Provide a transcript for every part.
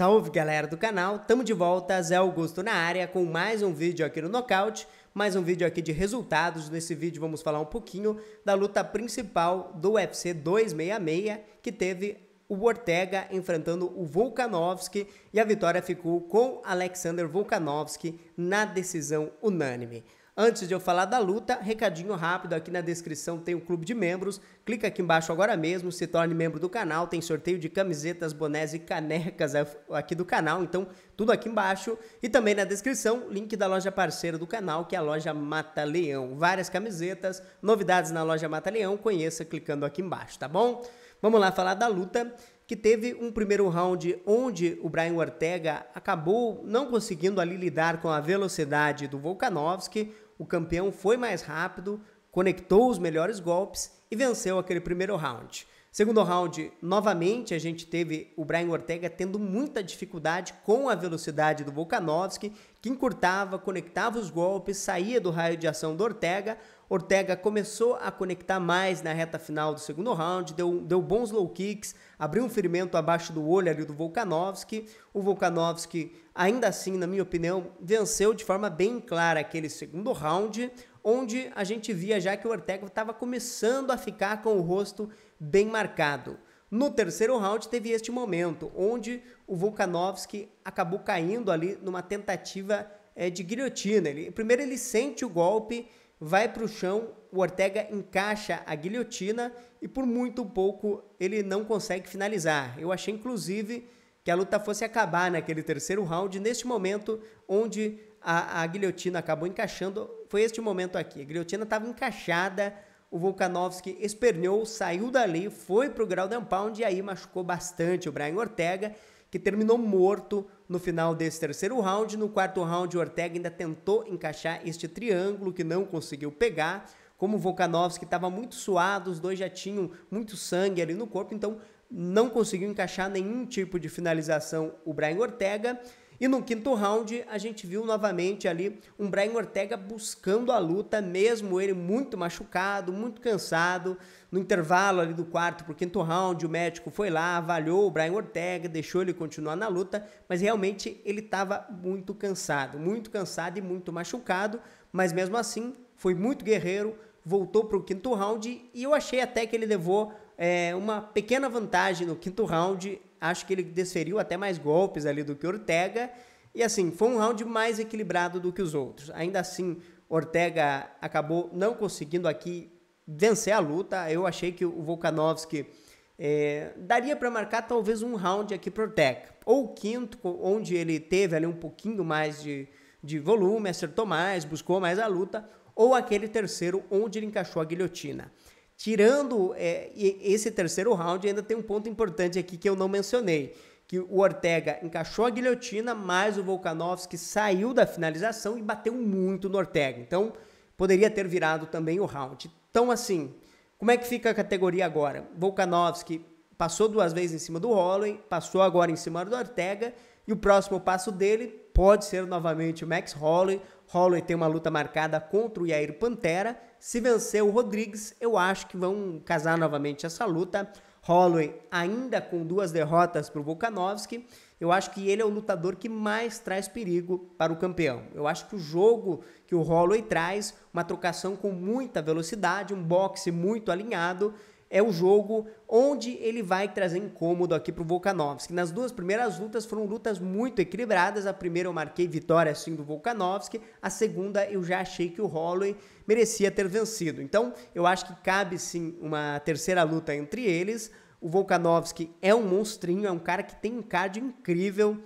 Salve galera do canal, tamo de volta, Zé Augusto na área com mais um vídeo aqui no Knockout, mais um vídeo aqui de resultados. Nesse vídeo vamos falar um pouquinho da luta principal do UFC 266, que teve o Ortega enfrentando o Volkanovski e a vitória ficou com Alexander Volkanovski na decisão unânime. Antes de eu falar da luta, recadinho rápido, aqui na descrição tem o clube de membros. Clica aqui embaixo agora mesmo, se torne membro do canal, tem sorteio de camisetas, bonés e canecas é, aqui do canal, então tudo aqui embaixo. E também na descrição, link da loja parceira do canal, que é a loja Mata Leão. Várias camisetas, novidades na loja Mata Leão, conheça clicando aqui embaixo, tá bom? Vamos lá falar da luta que teve um primeiro round onde o Brian Ortega acabou não conseguindo ali lidar com a velocidade do Volkanovski o campeão foi mais rápido, conectou os melhores golpes e venceu aquele primeiro round. Segundo round, novamente a gente teve o Brian Ortega tendo muita dificuldade com a velocidade do Volkanovski que encurtava, conectava os golpes, saía do raio de ação do Ortega. Ortega começou a conectar mais na reta final do segundo round, deu, deu bons low kicks, abriu um ferimento abaixo do olho ali do Volkanovski. O Volkanovski, ainda assim, na minha opinião, venceu de forma bem clara aquele segundo round, onde a gente via já que o Ortega estava começando a ficar com o rosto bem marcado. No terceiro round teve este momento, onde o Volkanovski acabou caindo ali numa tentativa é, de guilhotina. Ele, primeiro ele sente o golpe, vai para o chão, o Ortega encaixa a guilhotina e por muito pouco ele não consegue finalizar. Eu achei inclusive que a luta fosse acabar naquele terceiro round, neste momento onde a, a guilhotina acabou encaixando, foi este momento aqui. A guilhotina estava encaixada, o Volkanovski esperneou, saiu dali, foi para o ground pound e aí machucou bastante o Brian Ortega, que terminou morto no final desse terceiro round. No quarto round, o Ortega ainda tentou encaixar este triângulo que não conseguiu pegar. Como o Volkanovski estava muito suado, os dois já tinham muito sangue ali no corpo, então não conseguiu encaixar nenhum tipo de finalização o Brian Ortega. E no quinto round, a gente viu novamente ali um Brian Ortega buscando a luta, mesmo ele muito machucado, muito cansado. No intervalo ali do quarto para o quinto round, o médico foi lá, avaliou o Brian Ortega, deixou ele continuar na luta, mas realmente ele estava muito cansado, muito cansado e muito machucado, mas mesmo assim foi muito guerreiro, voltou para o quinto round e eu achei até que ele levou é, uma pequena vantagem no quinto round. Acho que ele desferiu até mais golpes ali do que Ortega. E assim, foi um round mais equilibrado do que os outros. Ainda assim, Ortega acabou não conseguindo aqui vencer a luta. Eu achei que o Volkanovski é, daria para marcar talvez um round aqui para Ortega. Ou quinto, onde ele teve ali um pouquinho mais de, de volume, acertou mais, buscou mais a luta. Ou aquele terceiro, onde ele encaixou a guilhotina. Tirando é, esse terceiro round, ainda tem um ponto importante aqui que eu não mencionei, que o Ortega encaixou a guilhotina, mas o Volkanovski saiu da finalização e bateu muito no Ortega. Então, poderia ter virado também o round. Então, assim, como é que fica a categoria agora? Volkanovski passou duas vezes em cima do Holloway, passou agora em cima do Ortega, e o próximo passo dele pode ser novamente o Max Holloway. Holloway tem uma luta marcada contra o Yair Pantera. Se vencer o Rodrigues, eu acho que vão casar novamente essa luta. Holloway ainda com duas derrotas para o Volkanovski. Eu acho que ele é o lutador que mais traz perigo para o campeão. Eu acho que o jogo que o Holloway traz, uma trocação com muita velocidade, um boxe muito alinhado, é o jogo onde ele vai trazer incômodo aqui para o Volkanovski. Nas duas primeiras lutas foram lutas muito equilibradas. A primeira eu marquei vitória sim do Volkanovski, a segunda eu já achei que o Holloway merecia ter vencido. Então eu acho que cabe sim uma terceira luta entre eles. O Volkanovski é um monstrinho, é um cara que tem um cardio incrível.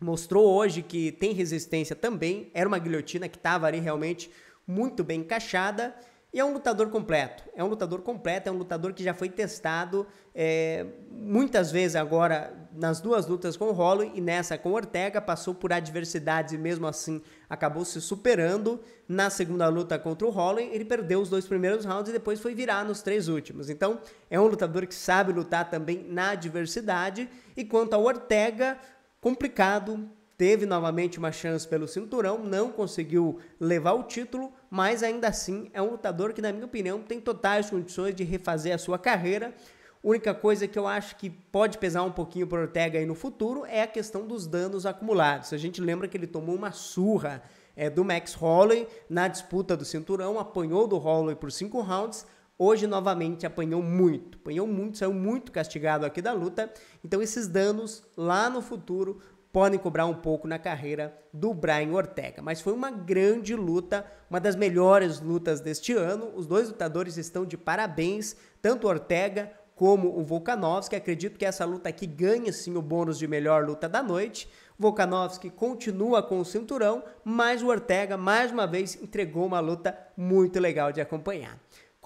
Mostrou hoje que tem resistência também. Era uma guilhotina que estava ali realmente muito bem encaixada. E é um lutador completo. É um lutador completo, é um lutador que já foi testado é, muitas vezes agora nas duas lutas com o Holloway e nessa com o Ortega, passou por adversidades e mesmo assim acabou se superando. Na segunda luta contra o Holloway, ele perdeu os dois primeiros rounds e depois foi virar nos três últimos. Então, é um lutador que sabe lutar também na adversidade. E quanto ao Ortega, complicado, teve novamente uma chance pelo cinturão, não conseguiu levar o título, mas ainda assim é um lutador que, na minha opinião, tem totais condições de refazer a sua carreira. Única coisa que eu acho que pode pesar um pouquinho para Ortega aí no futuro é a questão dos danos acumulados. A gente lembra que ele tomou uma surra é, do Max Holloway na disputa do cinturão, apanhou do Holloway por cinco rounds. Hoje novamente apanhou muito, apanhou muito, saiu muito castigado aqui da luta. Então esses danos lá no futuro podem cobrar um pouco na carreira do Brian Ortega. Mas foi uma grande luta, uma das melhores lutas deste ano. Os dois lutadores estão de parabéns, tanto Ortega como o Volkanovski. Acredito que essa luta aqui ganha sim o bônus de melhor luta da noite. Volkanovski continua com o cinturão, mas o Ortega mais uma vez entregou uma luta muito legal de acompanhar.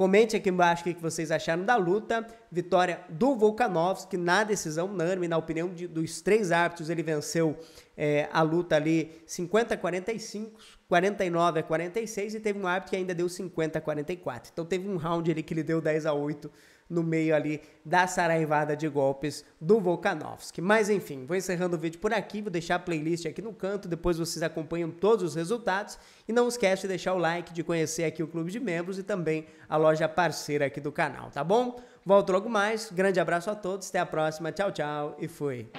Comente aqui embaixo o que vocês acharam da luta. Vitória do Volkanovski na decisão unânime, na opinião de, dos três árbitros, ele venceu é, a luta ali 50 a 45, 49 a 46 e teve um árbitro que ainda deu 50 a 44. Então teve um round ali que ele deu 10 a 8 no meio ali da saraivada de golpes do Volkanovski. Mas enfim, vou encerrando o vídeo por aqui, vou deixar a playlist aqui no canto, depois vocês acompanham todos os resultados e não esquece de deixar o like, de conhecer aqui o clube de membros e também a loja parceira aqui do canal, tá bom? Volto logo mais, grande abraço a todos, até a próxima, tchau, tchau e fui!